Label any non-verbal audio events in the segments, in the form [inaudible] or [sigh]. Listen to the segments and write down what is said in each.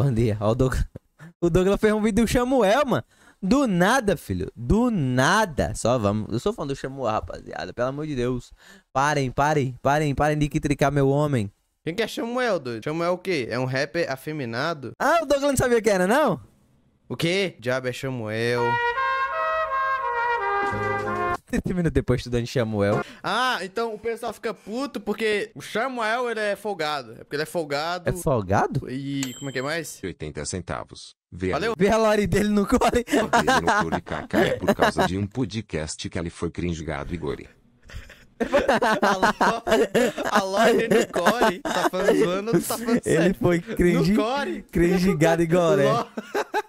Bom dia. Ó, o, Douglas... [laughs] o Douglas fez um vídeo do Samuel, mano. Do nada, filho. Do nada. Só vamos. Eu sou fã do Chamuá, rapaziada. Pelo amor de Deus. Parem, parem, parem, parem de quitricar meu homem. Quem que é Samuel, doido? Samuel o quê? É um rapper afeminado? Ah, o Douglas não sabia que era, não? O quê? Diabo é Samuel. 30 depois estudando Samuel. Ah, então o pessoal fica puto porque o Samuel ele é folgado. É porque ele é folgado. É folgado? E como é que é mais? 80 centavos. Vê Valeu. Vê a lore dele no core. dele no core caca é por causa de um podcast que ele foi cringado e gore. a Lore no core. Tá falando zoando, tá falando Ele foi cringe, cringigado e é gore. [laughs]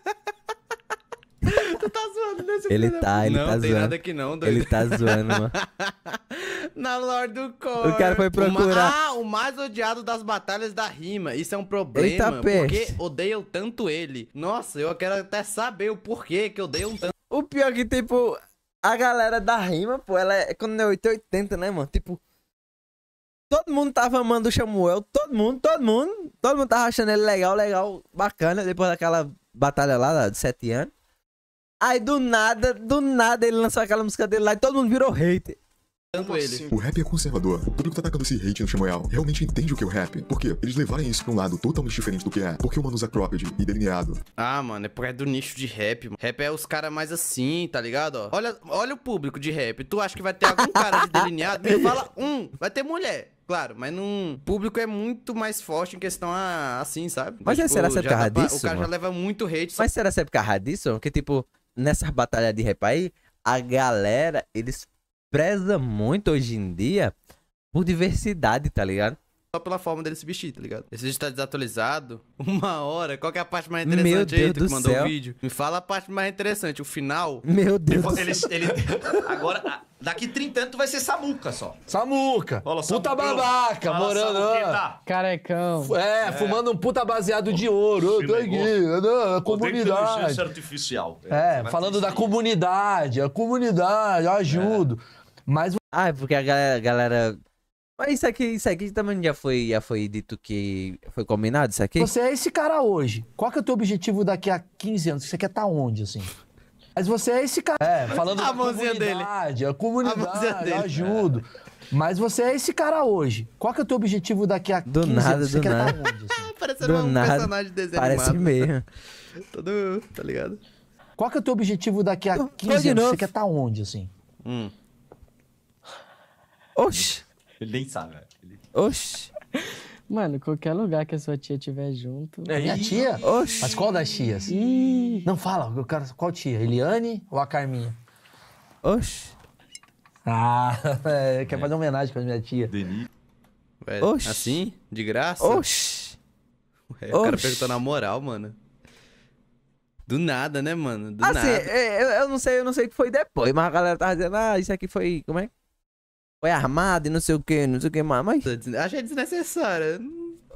Ele tá, ele não, tá zoando. Não, tem nada não, doido. Ele tá zoando, mano. [laughs] Na lore do Core. O cara foi procurar. ah, o mais odiado das batalhas da rima. Isso é um problema, Eita, porque odeiam tanto ele. Nossa, eu quero até saber o porquê que odeiam tanto. O pior é que, tipo, a galera da rima, pô, ela é quando é 880, né, mano? Tipo, todo mundo tava amando o Samuel, todo mundo, todo mundo, todo mundo tava achando ele legal, legal, bacana, depois daquela batalha lá de 7 anos. Aí do nada, do nada ele lançou aquela música dele lá e todo mundo virou hater. Tanto ele. O rap é conservador. O público tá atacando esse hate no Chamoyal realmente entende o que é o rap. Por quê? Eles levarem isso pra um lado totalmente diferente do que é. Porque o Manus Acrópede é e delineado. Ah, mano, é por causa do nicho de rap. Mano. Rap é os caras mais assim, tá ligado? Ó, olha, olha o público de rap. Tu acha que vai ter algum cara de delineado? Me fala um. Vai ter mulher. Claro, mas não. O público é muito mais forte em questão a, assim, sabe? Mas tipo, será que é por causa disso? O cara mano? já leva muito hate. Mas será que é por causa disso? Porque, tipo, nessas batalhas de rap aí, a galera, eles prezam muito hoje em dia por diversidade, tá ligado? só pela forma dele se vestir, tá ligado? Esse vídeo tá desatualizado. [laughs] Uma hora. Qual que é a parte mais interessante Meu Deus aí, tu que mandou céu. o vídeo? Me fala a parte mais interessante, o final. Meu Deus ele, ele, Agora, daqui 30 anos tu vai ser Samuca só. Samuca. puta babaca, morando. Tá? Carecão. É, é, fumando um puta baseado de ouro. Eu tô aqui, comunidade. artificial. É, é falando da comunidade, a comunidade, ajudo. É. Mas... Ah, é porque a galera, a galera mas isso aqui, isso aqui também já foi, já foi dito que foi combinado, isso aqui? Você é esse cara hoje. Qual que é o teu objetivo daqui a 15 anos? Você quer estar tá onde, assim? Mas você é esse cara. É, falando a da comunidade, dele. a comunidade, a dele. ajudo. Mas você é esse cara hoje. Qual que é o teu objetivo daqui a do 15 nada, anos? Você do quer tá nada. do tá onde, assim? [laughs] Parecendo do um nada, personagem desenhado. Parece mesmo. [laughs] Todo, tá ligado? Qual que é o teu objetivo daqui a 15 anos? Você quer estar tá onde, assim? Hum. Oxi. Ele nem sabe, velho. Ele... Oxi. Mano, qualquer lugar que a sua tia tiver junto. É Minha tia? Oxi. Mas qual das tias? Ih. Não fala, eu quero... qual tia? Eliane ou a Carminha? Oxi. Ah, [laughs] é, quer é. fazer homenagem pra minha tia. Denis. Ué, Oxi. Assim? De graça? Oxi. Ué, Oxi. o cara perguntou na moral, mano. Do nada, né, mano? Do assim, nada. É, eu, eu não sei, eu não sei o que foi depois, mas a galera tava dizendo, ah, isso aqui foi. Como é? foi armado e não sei o que, não sei o que mais, mas... Achei desnecessária.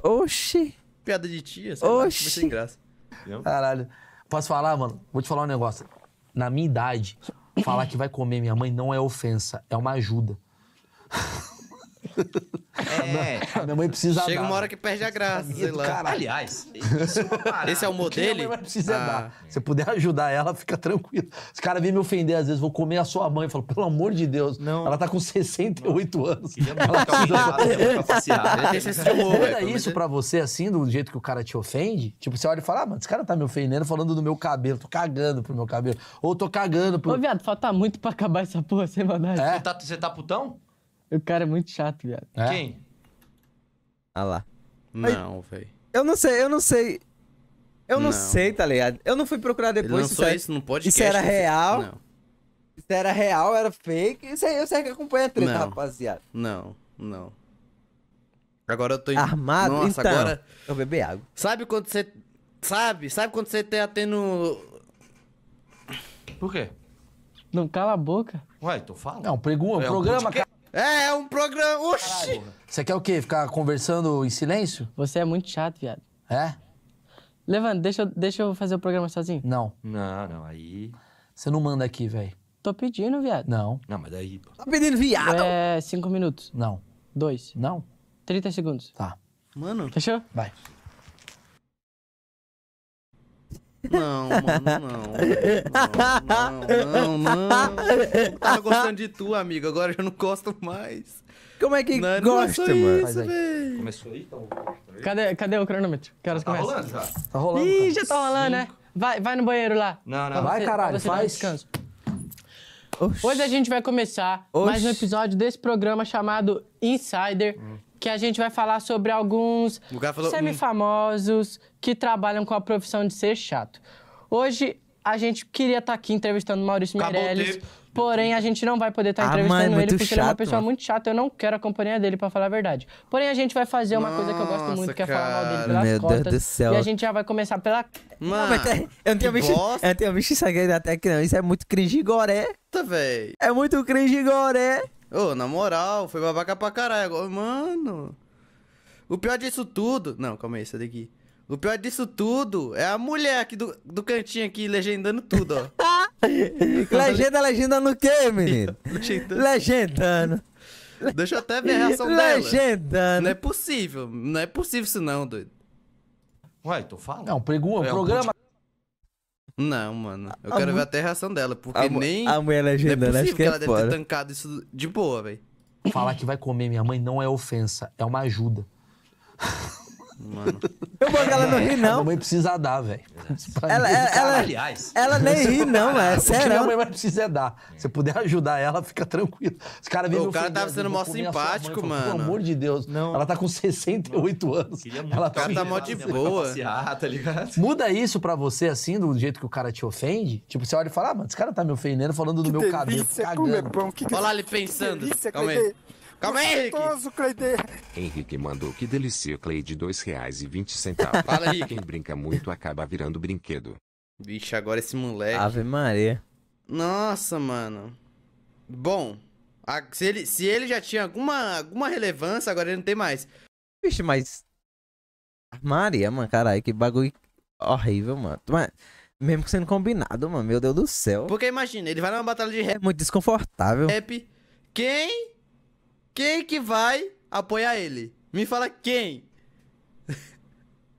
Oxi. Piada de tia, sabe? Oxi. sem graça. Caralho. Posso falar, mano? Vou te falar um negócio. Na minha idade, falar que vai comer minha mãe não é ofensa, é uma ajuda. [laughs] É. Minha mãe precisa Chega dar. uma hora né? que perde a graça, sei lá. Caralho. Aliás, isso esse é o é modelo. Minha mãe é precisa ah. dar. Se puder ajudar ela, fica tranquilo. Os caras vêm me ofender às vezes, vou comer a sua mãe. falo, pelo amor de Deus. Não. Ela tá com 68 Nossa. anos. Ela precisa né, Era isso pra você, assim, do jeito que o cara te ofende? Tipo, você olha e fala, ah, os esse cara tá me ofendendo falando do meu cabelo. Tô cagando pro meu cabelo. Ou tô cagando pro... Ô, viado, falta muito pra acabar essa porra, sem mandar. É? Você, tá, você tá putão? O cara é muito chato, viado. É? Quem? Ah lá. Não, velho. Eu não sei, eu não sei. Eu não, não, sei, tá ligado? Eu não fui procurar depois. Ele lançou isso não pode Isso era real. Não. Isso era real, era fake. Isso aí eu sei que acompanha a treta, não. rapaziada. Não, não. Agora eu tô... Armado? Nossa, então, agora... Eu bebi água. Sabe quando você... Sabe? Sabe quando você tá tendo... Por quê? Não, cala a boca. Ué, tu então fala. Não, pregou, é, é um programa, cara. É, é, um programa. Oxi! Você quer o quê? Ficar conversando em silêncio? Você é muito chato, viado. É? Levando, deixa, eu- deixa eu fazer o programa sozinho. Não. Não, não, aí. Você não manda aqui, velho. Tô pedindo, viado. Não, Não, mas daí. pô. Tá pedindo viado. É, cinco minutos. não, Dois. não. Trinta segundos. Tá. Mano, Fechou? Vai. Não, mano, não. Não, não, não. tava gostando de tu, amigo. Agora eu já não gosto mais. Como é que não, é gosta, não mano? Isso, Começou aí, então? Cadê, cadê o cronômetro? Que horas tá começa? rolando já. Tá rolando. Ih, já tá rolando, né? Vai, vai no banheiro lá. Não, não. Vai, você, caralho, faz. Descanso. Oxi. Hoje a gente vai começar Oxi. mais um episódio desse programa chamado Insider. Hum que a gente vai falar sobre alguns falou, hum. semifamosos hum. que trabalham com a profissão de ser chato. Hoje a gente queria estar tá aqui entrevistando Maurício Acabou Meirelles. Porém, a gente não vai poder estar tá ah, entrevistando mãe, ele porque chato, ele é uma pessoa mano. muito chata. Eu não quero a companhia dele, para falar a verdade. Porém, a gente vai fazer uma Nossa, coisa que eu gosto muito, cara. que é falar mal dele pelas Meu costas. Deus do céu. E a gente já vai começar pela. Mano, não, é, eu tenho tinha Eu tenho tinha visto isso aqui né? não. Isso é muito cringe goré. Tá, véi. É muito cringe goré. Ô, na moral, foi babaca pra caralho. Agora, mano. O pior disso tudo. Não, calma aí, essa daqui. O pior disso tudo é a mulher aqui do, do cantinho aqui, legendando tudo, ó. [laughs] legenda, legenda no quê, menino? legendando. Deixa eu até ver a reação legendando. dela. Legendando. Não é possível. Não é possível isso não, doido. Ué, tô falando. Não, é um programa não, mano. Eu a quero mu... ver até a reação dela, porque a nem. A mulher é né? possível que, é ela é deve fora. ter tancado isso de boa, velho. Falar que vai comer minha mãe não é ofensa, é uma ajuda. Mano. [laughs] Eu vou que ela não ri, não. A mãe precisa dar, velho. Ela, ela, é, é, ela, é, aliás. Ela nem ri, não, é sério. O que a mãe precisa dar. Se puder ajudar ela, fica tranquilo. Os cara o cara tava sendo mó simpático, mãe, mano. Pelo amor de Deus. Não. Ela tá com 68 não. anos. Muito, ela tá, tá mó de boa. tá ligado? Muda isso pra você, assim, do jeito que o cara te ofende? Tipo, você olha e fala, ah, mano, esse cara tá me ofendendo falando do que meu delícia, cabelo. Cagando. É bom. Que Olha lá ele pensando. Que delícia, Calma aí. Calma aí, Henrique. Gostoso, Henrique mandou que delicia Cleide dois reais e vinte centavos. [laughs] Fala, aí, Quem brinca muito acaba virando brinquedo. Vixe, agora esse moleque. Ave Maria. Nossa, mano. Bom, a, se, ele, se ele já tinha alguma, alguma relevância, agora ele não tem mais. Vixe, mas. Maria, mano, caralho, que bagulho horrível, mano. Mas, mesmo sendo combinado, mano, meu Deus do céu. Porque imagina, ele vai numa batalha de rap. É muito desconfortável. Rap. Quem quem que vai apoiar ele? Me fala quem? [laughs]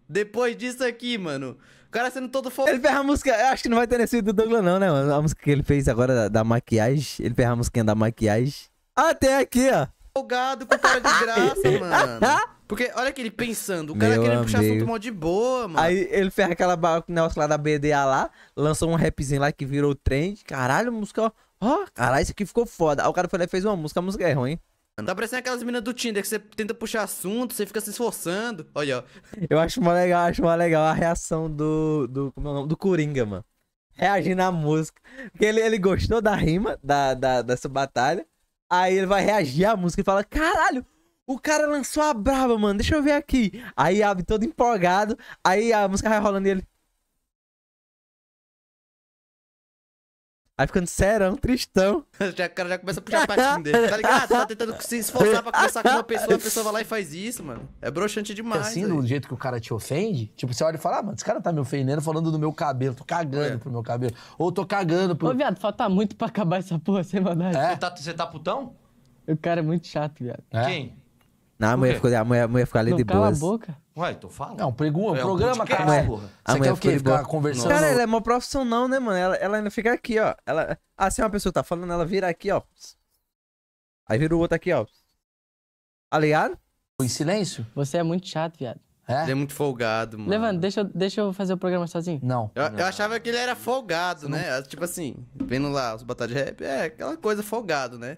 Depois disso aqui, mano. O cara sendo todo fofo. Ele ferra a música. acho que não vai ter nesse do Douglas, não, né, mano? A música que ele fez agora da, da maquiagem. Ele ferra a música da maquiagem. Até ah, aqui, ó. Folgado com cara de graça, [laughs] mano. Porque olha aquele pensando, o cara Meu querendo amigo. puxar assunto mal de boa, mano. Aí ele ferra aquela negócio lá da BDA lá, lançou um rapzinho lá que virou trend. Caralho, música, ó. caralho, isso aqui ficou foda. Aí o cara foi lá e fez uma música, a música é ruim. Tá parecendo aquelas meninas do Tinder que você tenta puxar assunto, você fica se esforçando. Olha, ó. Eu acho mó legal, acho mó legal a reação do. do como é o nome? Do Coringa, mano. Reagindo à música. Porque ele, ele gostou da rima, da, da, dessa batalha. Aí ele vai reagir à música e fala: caralho, o cara lançou a braba, mano, deixa eu ver aqui. Aí abre todo empolgado. Aí a música vai rolando e ele. Aí ficando serão, tristão. [laughs] já, o cara já começa a puxar a patinha dele, tá ligado? Tá tentando se esforçar pra conversar com uma pessoa, a pessoa vai lá e faz isso, mano. É broxante demais. assim, aí. do jeito que o cara te ofende, tipo, você olha e fala, ah, mano, esse cara tá me ofendendo falando do meu cabelo, tô cagando é. pro meu cabelo. Ou tô cagando pro... Ô, viado, falta muito pra acabar essa porra sem mandar. É. Você, tá, você tá putão? O cara é muito chato, viado. É. Quem? Não, a mulher, ficou, a, mulher, a mulher ficou ali não, de boa. Cala boas. a boca. Ué, tô falando. Não, pergunta, é programa, cara. Mulher, a mulher quer o quê? Ficar conversando? Cara, ela é mó profissional, né, mano? Ela, ela ainda fica aqui, ó. Ela, ah, se assim, uma pessoa tá falando, ela vira aqui, ó. Aí vira o outro aqui, ó. Aliado? Tá em silêncio? Você é muito chato, viado. É? Ele é muito folgado, mano. Levando, deixa, deixa eu fazer o programa sozinho. Não. Eu, não. eu achava que ele era folgado, né? Tipo assim, vendo lá os batalhas de rap, é aquela coisa folgado, né?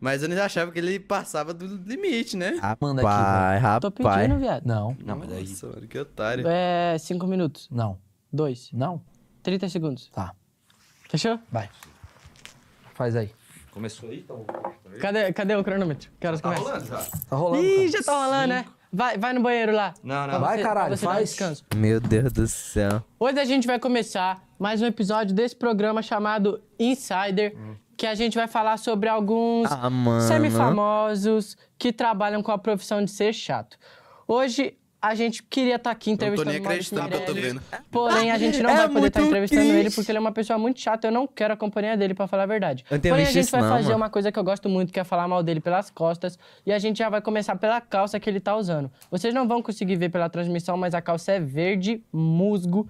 Mas eu não achava que ele passava do limite, né? Ah, manda aqui. Pai, rapaz. Tô pedindo, viado. Não. Não, mas daí... Nossa, mano, que otário. É, cinco minutos. Não. Dois. Não. Trinta segundos. Tá. Fechou? Vai. Faz aí. Começou aí? Tá cadê, cadê o cronômetro? Que horas tá começa? rolando já. Tá. tá rolando. Ih, já tá rolando, né? Vai, vai no banheiro lá. Não, não. Vai, você, caralho, faz. Um Meu Deus do céu. Hoje a gente vai começar mais um episódio desse programa chamado Insider. Hum que a gente vai falar sobre alguns ah, semifamosos que trabalham com a profissão de ser chato. Hoje a gente queria estar tá aqui entrevistando o Maurício Meirelles, eu tô vendo. Porém, a gente [laughs] não é vai poder estar tá entrevistando triste. ele porque ele é uma pessoa muito chata. Eu não quero a companhia dele, para falar a verdade. Porém, a gente vai não, fazer mano. uma coisa que eu gosto muito, que é falar mal dele pelas costas. E a gente já vai começar pela calça que ele tá usando. Vocês não vão conseguir ver pela transmissão, mas a calça é verde musgo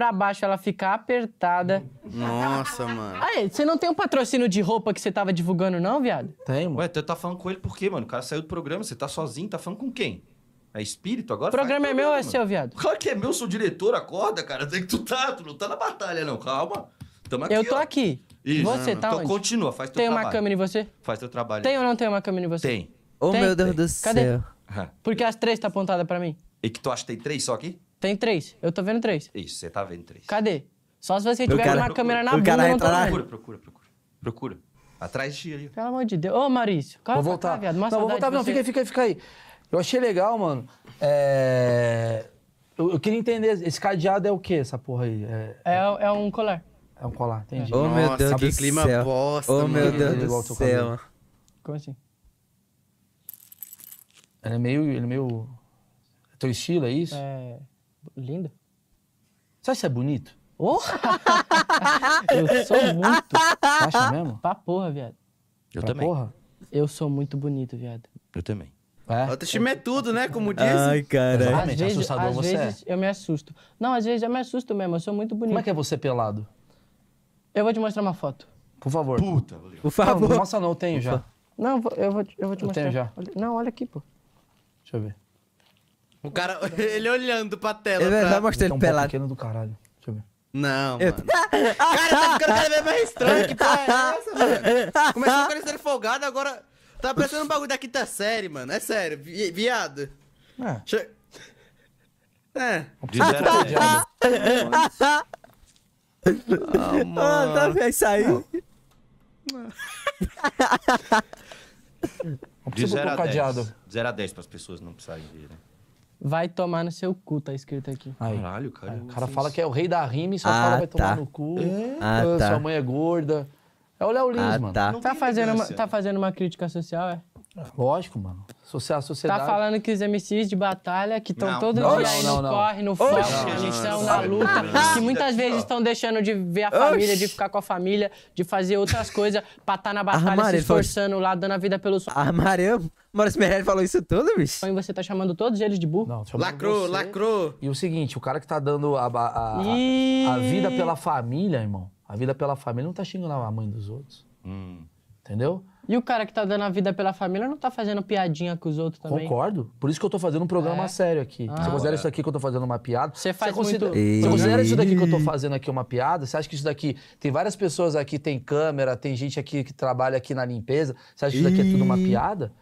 pra baixo, ela fica apertada. Nossa, mano. Aí, você não tem um patrocínio de roupa que você tava divulgando, não, viado? Tem, mano. Ué, tu tá falando com ele por quê, mano? O cara saiu do programa, você tá sozinho, tá falando com quem? É espírito agora? O programa é meu ou é seu, viado? Claro que é meu, sou diretor, acorda, cara. Tem que tu tá, tu não tá na batalha, não. Calma. Tamo aqui, Eu tô ó. aqui. Isso. Você tá então onde? continua, faz teu Tem trabalho. uma câmera em você? Faz teu trabalho. Tem ou não tem uma câmera em você? Tem. Oh, meu Deus do Cadê? céu. Porque as três tá apontada pra mim. E que tu acha que tem três só aqui? Tem três. Eu tô vendo três. Isso, você tá vendo três. Cadê? Só se você tiver cara, uma câmera na o bunda, não tá na- vendo. Procura, procura, procura. Procura. Atrás de ti ali. Pelo amor de Deus. Ô, Maurício. calma. Vou pra voltar. viado. Uma não, vou voltar. Não, fica aí, fica aí, fica aí. Eu achei legal, mano. É, Eu, eu queria entender, esse cadeado é o quê, essa porra aí? É, É, é um colar. é um colar, entendi. Ô meu Deus que do clima céu. bosta, Ô meu Deus do céu. Como assim? Ele é meio. Ele é meio. é Teu estilo, é isso? É... Lindo. Só isso é bonito? Oh! [laughs] eu sou muito. Acha mesmo? Pra porra, viado. Eu pra também. Porra, eu sou muito bonito, viado. Eu também. É? Autoestima é tudo, né? Como diz. Ai, cara. Às vezes, assustador às você é. vezes é. eu me assusto. Não, às vezes eu me assusto mesmo. Eu sou muito bonito. Como é que é você pelado? Eu vou te mostrar uma foto. Por favor. Puta. Por favor. Não, mostra não, eu tenho já. Não, eu vou, eu vou te eu mostrar. Eu tenho já. Não, olha aqui, pô. Deixa eu ver. O cara, [laughs] ele olhando pra tela. É ele vai mostrar ele tá pelado. pequeno do caralho. Deixa eu ver. Não, eu... mano. cara, tá ficando cada vez mais estranho. Que porra é essa, mano? Começou com a história folgado, agora... Tá parecendo um bagulho da quinta série, mano. É sério. Vi viado. É. Che... É. [laughs] Ah, oh, mano. Ah, tá isso De 0 a 10. De 0 a 10 para as pessoas não precisarem vir. né? Vai tomar no seu cu, tá escrito aqui. Aí. Caralho, cara. o cara assim fala isso. que é o rei da rima e só ah, fala vai tá. tomar no cu. É? Ah, ah, tá. Sua mãe é gorda. É o Léo Lins, ah, mano. Tá. Tá fazendo, uma, tá fazendo uma crítica social, é? Lógico, mano. A tá sociedade. Tá falando que os MCs de batalha, que estão todos os dias no corre, no foco, estão na luta, que muitas vezes estão deixando de ver a família, de ficar com a família, de fazer outras [laughs] coisas pra estar tá na batalha Armário, se esforçando lá, dando a vida pelo sonho. Armário, Maurício Meirelli falou isso tudo, bicho? então você tá chamando todos eles de burro? Não, lacrou, você. lacrou. E o seguinte, o cara que tá dando a, a, e... a, vida pela família, irmão, a vida pela família não tá xingando a mãe dos outros. Hum. Entendeu? E o cara que tá dando a vida pela família não tá fazendo piadinha com os outros também. Concordo. Por isso que eu tô fazendo um programa é. sério aqui. Ah. Você considera isso aqui que eu tô fazendo uma piada? Você faz você muito... Você considera isso daqui que eu tô fazendo aqui uma piada? Você acha que isso daqui... Tem várias pessoas aqui, tem câmera, tem gente aqui que trabalha aqui na limpeza. Você acha que isso daqui é tudo uma piada?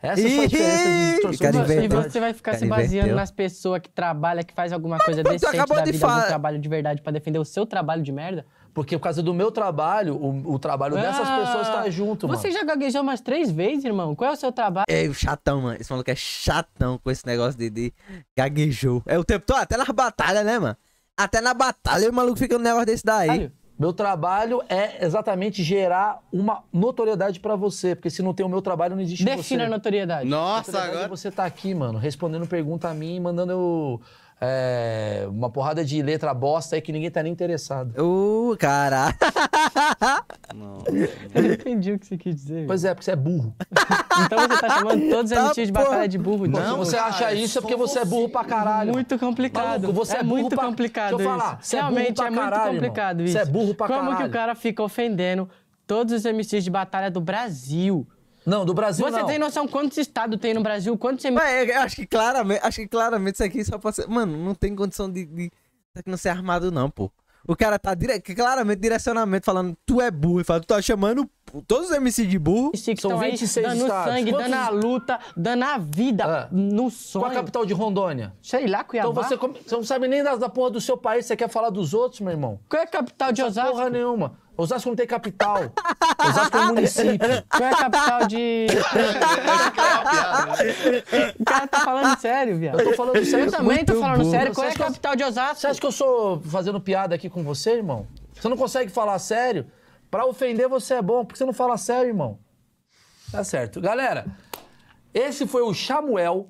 Essa é Ih, foi a diferença de transformação. E você vai ficar se baseando nas pessoas que trabalham, que faz alguma coisa decente da de vida, falar. trabalho de verdade, para defender o seu trabalho de merda? Porque por causa do meu trabalho, o, o trabalho ah, dessas pessoas tá junto, você mano. Você já gaguejou mais três vezes, irmão? Qual é o seu trabalho? É chatão, mano. Esse maluco é chatão com esse negócio de, de gaguejou. É o tempo todo, até nas batalhas, né, mano? Até na batalha o maluco fica um negócio desse daí. Meu trabalho é exatamente gerar uma notoriedade para você, porque se não tem o meu trabalho, não existe Defina você. Defina a notoriedade. Nossa, notoriedade é agora... É você tá aqui, mano, respondendo pergunta a mim, mandando eu é, uma porrada de letra bosta aí que ninguém tá nem interessado. Uh, cara! [laughs] Não. Eu não entendi o que você quis dizer. Pois é, porque você é burro. então você tá chamando todos os tá de batalha de burro. Então. Não, não você cara, acha isso é porque você, você é burro pra caralho. Muito complicado. Maluco, você é, é muito pra... complicado Deixa eu falar, isso. É Realmente é, é muito caralho, complicado irmão. isso. Você é burro pra Como caralho. Como que o cara fica ofendendo todos os MCs de batalha do Brasil? Não, do Brasil Você não. tem noção quantos estados tem no Brasil? Quantos... Ué, acho que claramente, acho que claramente isso aqui só pode ser... Mano, não tem condição de... de... Isso aqui não ser armado não, pô. O cara tá dire... claramente direcionamento falando, tu é burro. E fala, tu tá chamando todos os MC de burro. São 26 aí, dando estados. sangue, Quantos... dando a luta, dando a vida ah. no sonho. Qual a capital de Rondônia? Sei lá, Cuiabá. Então você, come... você não sabe nem da, da porra do seu país, você quer falar dos outros, meu irmão? Qual é a capital de Osasco? Porra nenhuma. Osasco não tem capital. Osasco é município. [laughs] Qual é capital de. o cara tá falando sério, viado. Eu tô falando sério. Eu também tô falando burro. sério. Qual é a capital de Osasco? Você acha que eu sou fazendo piada aqui com você, irmão? Você não consegue falar sério? Pra ofender você é bom, porque você não fala sério, irmão. Tá certo. Galera, esse foi o Chamuel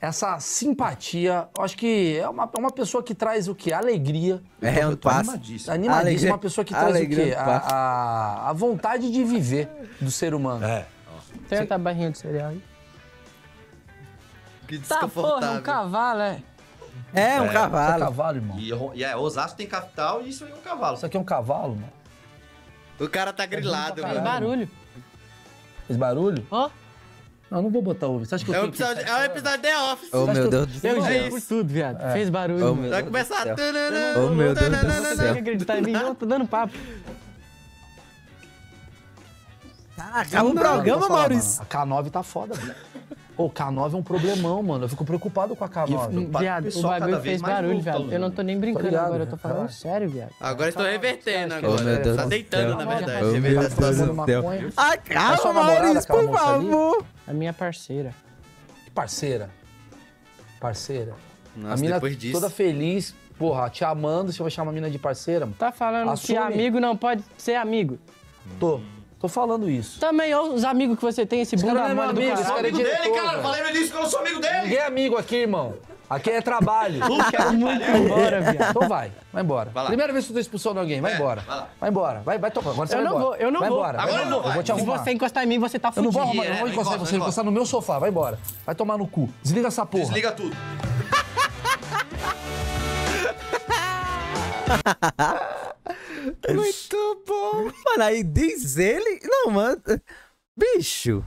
essa simpatia. Acho que é uma, é uma pessoa que traz o quê? Alegria. É, um animadíssimo. Animadíssima. Animadíssima, uma pessoa que traz Alegria, o quê? É a, a, a, vontade de viver do ser humano. É. Tem outra barrinha de cereal aí. Que desconfortável. Tá, porra, um cavalo, é. É, um é, cavalo. É um cavalo, irmão. E, é e é, Osasco tem capital e isso aí é um cavalo. Isso aqui é um cavalo, mano. O cara tá grilado, mano. Faz barulho. Fez barulho? Hã? Oh. Não, não vou botar ovo. Você acha que é um tenho episódio, que... É um episódio The Office. Oh, meu Deus do céu. Eu já por tudo, viado. É. Fez barulho. Oh, Vai começar... Ô, Oh, meu Deus do céu. Não consegue acreditar em mim. Não, tô dando papo. Tá, acaba o programa, Maurício. A K9 tá foda, velho. Ô, K9 é um problemão, mano. Eu fico preocupado com a K9. Viado, o bagulho fez barulho, viado. Tá eu não tô nem brincando ligado, agora, eu tô tá falando cara. sério, viado. Agora estou revertendo agora. tá deitando, na verdade. Revertendo a situação. calma, Maurício, por favor. A minha parceira. Que parceira? Parceira. Nossa, a mina depois disso. toda feliz, porra, te amando, você vai chamar a mina de parceira? Mano. Tá falando Assume. que amigo não pode ser amigo. Tô. Tô falando isso. Também, olha os amigos que você tem, esse bunda é mole do amigo, cara. Eu é sou amigo dele, cara. Falei no início que eu sou amigo dele. Ninguém é amigo aqui, irmão. Aqui é trabalho. Eu quero muito ir embora, viado. Então vai, vai embora. Vai Primeira vez que tu expulsou de alguém, é, vai embora. Vai, vai embora, vai, vai tocar. Agora você eu vai não embora. vou, eu não vai vou. Embora. Agora eu não vou. te arrumar. Se você encostar em mim, você tá fudido. Eu não vou arrumar, eu não vou é, encostar em você, vou encostar no meu sofá, vai embora. Vai tomar no cu. Desliga essa porra. Desliga tudo. [laughs] Muito bom. Mano, aí diz ele. Não, mano. Bicho.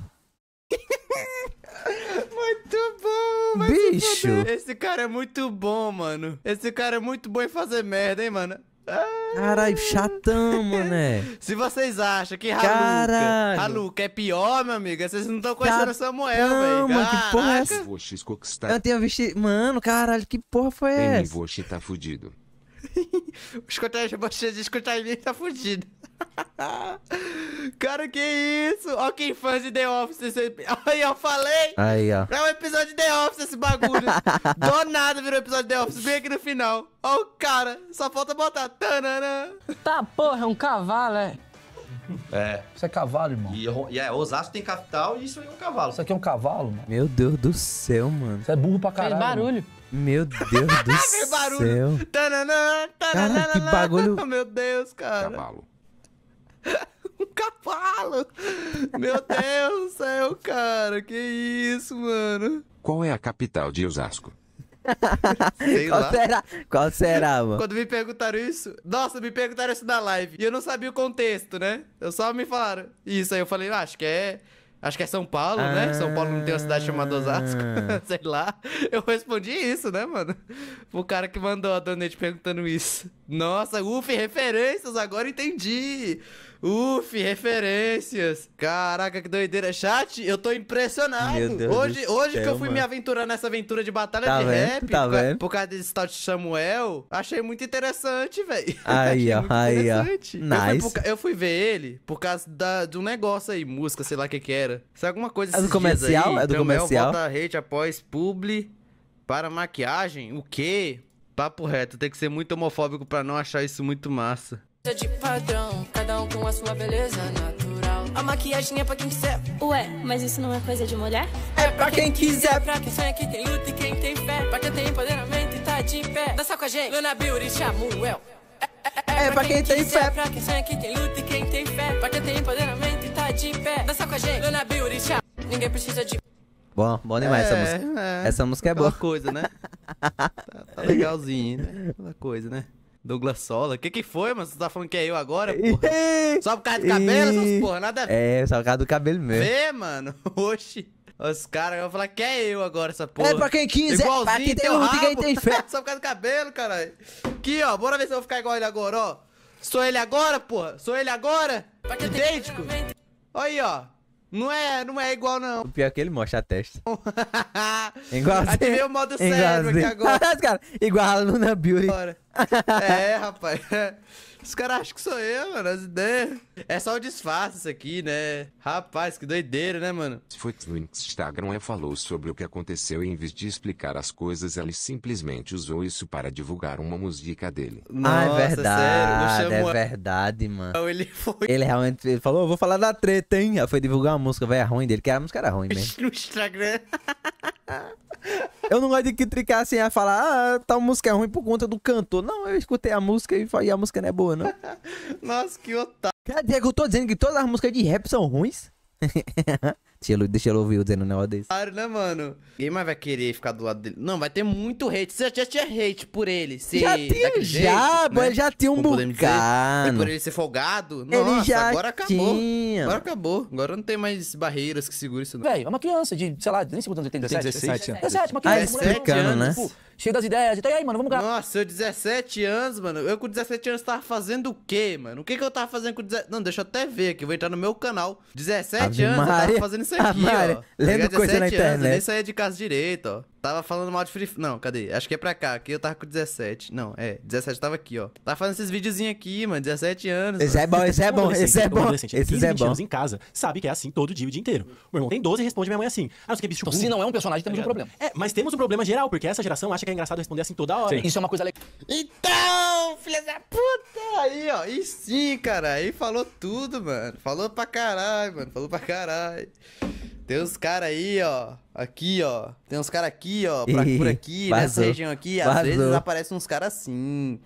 [laughs] Muito bom, mas Bicho! Esse cara é muito bom, mano. Esse cara é muito bom em fazer merda, hein, mano. Ah. Caralho, chatão, mané. [laughs] Se vocês acham que Haluca, Haluca é pior, meu amigo, é vocês não estão conhecendo o Samuel, velho. Mano, que porra é essa? Eu tinha visto... Mano, caralho, que porra foi essa? Vou tá fudido escutar [laughs] vocês escutar em mim tá fudido. [laughs] Cara, que isso? Ó quem fã de The Office. Esse... [laughs] Aí, ó, falei. Aí, ó. É um episódio de The Office esse bagulho. Do nada virou episódio de The Office, Vem aqui no final. Ó o cara, só falta botar. Tanana. Tá, porra, é um cavalo, é? É. Isso é cavalo, irmão. E, é e é, Osasco tem capital e isso é um cavalo. Isso aqui é um cavalo, mano. Meu Deus do céu, mano. Isso é burro pra caralho. Fez barulho. Mano. Meu Deus [laughs] do ah, céu. barulho. cara, que bagulho. [laughs] Meu Deus, cara. Cavalo. [laughs] um cavalo. Meu Deus do céu, cara. Que isso, mano. Qual é a capital de Osasco? Sei Qual lá. será? Qual será, mano? Quando me perguntaram isso, nossa, me perguntaram isso na live. E eu não sabia o contexto, né? Eu só me falaram isso. Aí eu falei, ah, acho que é Acho que é São Paulo, ah, né? São Paulo não tem uma cidade chamada Osasco. [laughs] Ah. Sei lá. Eu respondi isso, né, mano? O cara que mandou a donate perguntando isso. Nossa, uff, referências, agora entendi. Uf, referências. Caraca, que doideira. Chat, eu tô impressionado. Hoje, hoje céu, que eu fui mano. me aventurar nessa aventura de batalha tá de vendo? rap, tá por, vendo? por causa desse tal de Samuel, achei muito interessante, velho. [laughs] Aí, ó, aí, ó. Nice. Eu fui, por, eu fui, ver ele por causa da, de um negócio aí, música, sei lá o que que era. Se alguma coisa É do comercial? Aí, é do Samuel comercial? Volta rede após publi para maquiagem? O quê? Papo reto, tem que ser muito homofóbico para não achar isso muito massa. Tá de padrão, cada um com a sua beleza natural. A maquiagem é pra quem quiser. Ué, mas isso não é coisa de mulher? É pra quem quiser, pra quem sonha, quem tem luta e quem tem fé. Pra quem tem empoderamento e tá de pé. Dança com a gente, Luna Beauty, Samuel. É, é, é, é pra quem, quem tem quiser, fé. Pra quem sonha, quem tem luta e quem tem fé. Pra quem tem empoderamento e tá de pé. Dança com a gente, Luna Beauty, Samuel. Ninguém precisa de. Bom, bom demais é, essa música. É, essa música é boa. coisa, né? [laughs] tá, tá legalzinho, né? Aquela coisa, né? Douglas Sola. Que que foi, mano? Você tá falando que é eu agora, [laughs] porra? só por causa do cabelo, essas porra, nada a ver. É, só por causa do cabelo mesmo. Vê, mano. [laughs] Oxi. Os caras vão falar que é eu agora, essa porra. É, pra quem quiser. Igualzinho, pra quem tem um rabo, quem tem fé. [laughs] só por causa do cabelo, caralho. Aqui, ó. Bora ver se eu vou ficar igual ele agora, ó. Sou ele agora, porra. Sou ele agora. Idêntico. Olha aí, ó. Não é, não é igual, não. O pior é que ele mostra a testa. [laughs] Igualzinho. Ativei assim. o modo cérebro aqui assim. agora. [laughs] igual a Luna Beauty. É, rapaz. Os caras acham que sou eu, mano, as ideias. É só o disfarce isso aqui, né? Rapaz, que doideira, né, mano? Foi Footwinks Instagram é, falou sobre o que aconteceu e em vez de explicar as coisas, ele simplesmente usou isso para divulgar uma música dele. Nossa, ah, é verdade, sério, chamou... é verdade, mano. ele foi... Ele realmente falou, vou falar da treta, hein? Aí foi divulgar uma música, velho, é ruim dele, que a música era ruim [laughs] mesmo. no Instagram. [laughs] Eu não gosto de tricar assim, a falar, ah, tal música é ruim por conta do cantor. Não, eu escutei a música e falei, a música não é boa, não. [laughs] Nossa, que otário. Quer dizer que eu tô dizendo que todas as músicas de rap são ruins? [laughs] Deixa ele, deixa ele ouvir o dizendo um negócio desse. Claro, né, mano? Ninguém mais vai querer ficar do lado dele. Não, vai ter muito hate. Você já tinha hate por ele. Se já tinha, já, jeito, né? já tinha um Como tipo, E por ele ser folgado. Ele Nossa, já agora tinha. acabou. Agora acabou. Agora não tem mais barreiras que segura isso, Véi, Velho, é uma criança de, sei lá, nem sei anos ele tem, 17? 17, 17, 17, 17 uma criança. Aí tá explicando, moleque, né? Tipo, cheio das ideias. Então, e aí, mano, vamos gravar. Nossa, eu 17 anos, mano. Eu com 17 anos tava fazendo o quê, mano? O que que eu tava fazendo com 17... Não, deixa eu até ver aqui. vou entrar no meu canal. 17 Ave anos Maria. eu tava fazendo isso aqui, ó. Lendo coisa na internet. Anos, nem saía de casa direito, ó. Tava falando mal de Free Fire. Não, cadê? Acho que é pra cá. Aqui eu tava com 17. Não, é. 17 tava aqui, ó. Tava fazendo esses videozinhos aqui, mano. 17 anos. Esse é mano. é bom, esse é bom, esse é bom. Esse é bom. anos em casa. Sabe que é assim todo dia, o dia inteiro. Meu irmão tem 12 e responde minha mãe assim. Ah, não sei que é bicho. Então, se não é um personagem, temos é, um tá problema. É, mas temos um problema geral, porque essa geração acha que é engraçado responder assim toda hora. Sim. Isso é uma coisa legal. Então, filha da puta! Aí, ó. E sim, cara. Aí falou tudo, mano. Falou pra caralho, mano. Falou pra caralho. Tem uns caras aí, ó. Aqui, ó. Tem uns caras aqui, ó. Pra, por aqui, vazou, nessa região aqui. Às vazou. vezes aparecem uns caras assim.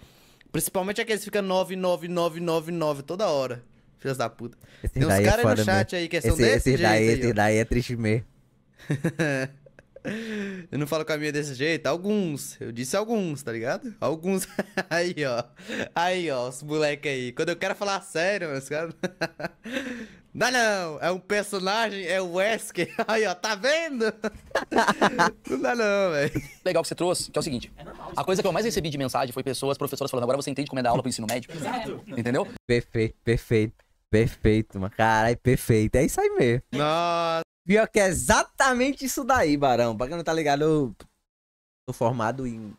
Principalmente aqueles que ficam 99999 toda hora. Filhas da puta. Esse Tem uns caras é no chat mesmo. aí que é são esse, desse esse daí, Esse daí é triste mesmo. [laughs] eu não falo com a minha desse jeito? Alguns. Eu disse alguns, tá ligado? Alguns. [laughs] aí, ó. Aí, ó, os moleque aí. Quando eu quero falar sério, mano, os caras... Não, não, é um personagem, é o Wesker. [laughs] Aí, ó, tá vendo? [laughs] não dá não, velho. Legal que você trouxe, que é o seguinte. É a coisa que eu mais recebi de mensagem foi pessoas, professoras falando, agora você entende como é dar aula pro ensino médio. Exato. Entendeu? Perfeito, perfeito, perfeito, mano. Caralho, perfeito. É isso aí mesmo. Nossa. Pior que é exatamente isso daí, Barão. Pra quem não tá ligado, eu tô formado em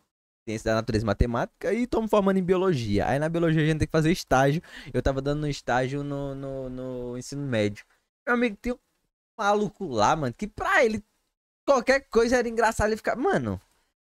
ciência da natureza e matemática e tô me formando em biologia. Aí na biologia a gente tem que fazer estágio. Eu tava dando um estágio no, no, no ensino médio. Meu amigo, tem um maluco lá, mano, que pra ele qualquer coisa era engraçado ele ficar. Mano,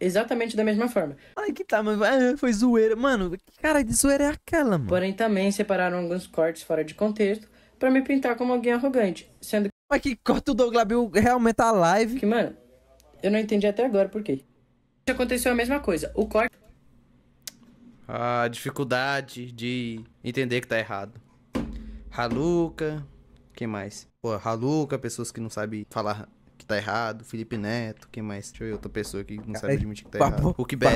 exatamente da mesma forma. Ai, que tá, mas é, foi zoeira. Mano, que cara de zoeira é aquela, mano? Porém, também separaram alguns cortes fora de contexto para me pintar como alguém arrogante, sendo que... Mas que corta o Douglas Bill realmente a tá live. Que, mano, eu não entendi até agora por quê. Aconteceu a mesma coisa. O corte... A dificuldade de entender que tá errado. Haluca, quem mais? Pô, Haluca, pessoas que não sabem falar que tá errado, Felipe Neto, quem mais? Deixa eu ver outra pessoa que não sabe admitir que tá errado. Hulk BR,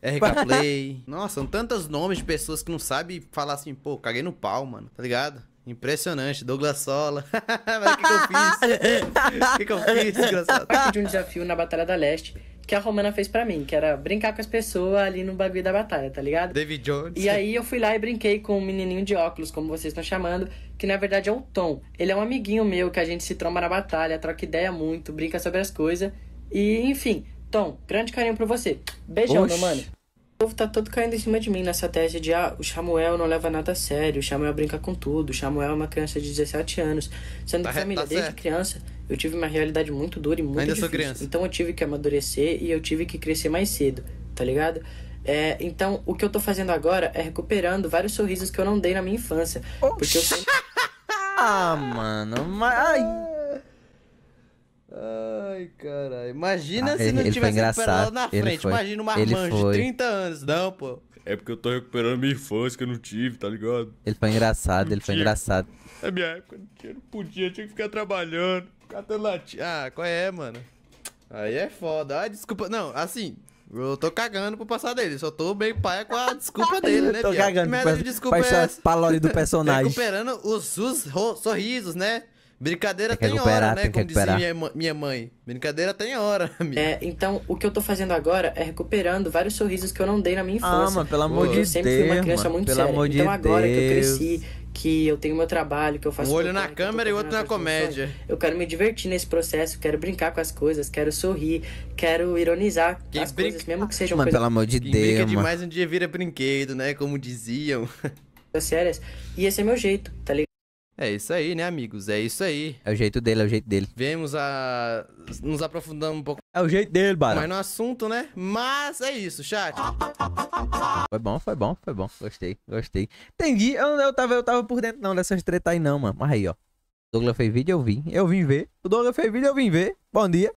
RK [laughs] Play. Nossa, são tantos nomes de pessoas que não sabem falar assim, pô, caguei no pau, mano, tá ligado? Impressionante, Douglas Sola. [laughs] Mas o que, que eu fiz? [laughs] O que, que eu fiz, desgraçado? Participei de um desafio na Batalha da Leste que a Romana fez para mim, que era brincar com as pessoas ali no bagulho da batalha, tá ligado? David Jones. E aí eu fui lá e brinquei com um menininho de óculos, como vocês estão chamando, que na verdade é o Tom. Ele é um amiguinho meu que a gente se tromba na batalha, troca ideia muito, brinca sobre as coisas. E enfim, Tom, grande carinho pra você. Beijão, Oxi. meu mano. O povo tá todo caindo em cima de mim nessa tese de ah, o Samuel não leva nada a sério, o Samuel brinca com tudo, o Samuel é uma criança de 17 anos. Sendo tá, que, família, tá desde certo. criança, eu tive uma realidade muito dura e muito Ainda difícil. Sou criança. Então eu tive que amadurecer e eu tive que crescer mais cedo, tá ligado? É, então, o que eu tô fazendo agora é recuperando vários sorrisos que eu não dei na minha infância. Oxi. Porque eu sempre... [laughs] ah, mano, mas... Ai, caralho. Imagina ah, se ele, não ele tivesse recuperado na frente. Imagina uma marmanjo de 30 anos. Não, pô. É porque eu tô recuperando minha infância que eu não tive, tá ligado? Ele foi engraçado, ele foi engraçado. Na minha época não não podia, tinha que ficar trabalhando, catando latinha. Ah, qual é, mano? Aí é foda. Ah, desculpa. Não, assim, eu tô cagando pro passar dele, só tô meio paia com a desculpa [laughs] dele, né? tô cagando. Que merda de desculpa é essa? do [laughs] personagem. Recuperando os, os sorrisos, né? Brincadeira tem, tem hora, né? Tem como dizia minha, minha mãe. Brincadeira tem hora, [laughs] amigo. É, então o que eu tô fazendo agora é recuperando vários sorrisos que eu não dei na minha ah, infância. Ah, mano, pelo amor de Deus. Eu sempre fui uma criança mano, muito pelo séria. então agora que eu cresci, que eu tenho meu trabalho, que eu faço. Um olho na câmera e outro na comédia. eu quero me divertir nesse processo, quero brincar com as coisas, quero sorrir, quero ironizar Quem as brinca... coisas, mesmo que sejam. Mano, coisas... pelo amor de Quem Deus. Brinca demais um dia vira brinquedo, né? Como diziam. [laughs] Sérias. E esse é meu jeito, tá ligado? É isso aí, né, amigos? É isso aí. É o jeito dele, é o jeito dele. Vemos a. Nos aprofundando um pouco. É o jeito dele, bora. Mas no assunto, né? Mas é isso, chat. Foi bom, foi bom, foi bom. Gostei, gostei. Entendi. Eu, eu, tava, eu tava por dentro, não, dessas tretas aí, não, mano. Mas aí, ó. Douglas fez vídeo, eu vim. Eu vim ver. O Douglas fez vídeo, eu vim ver. Bom dia.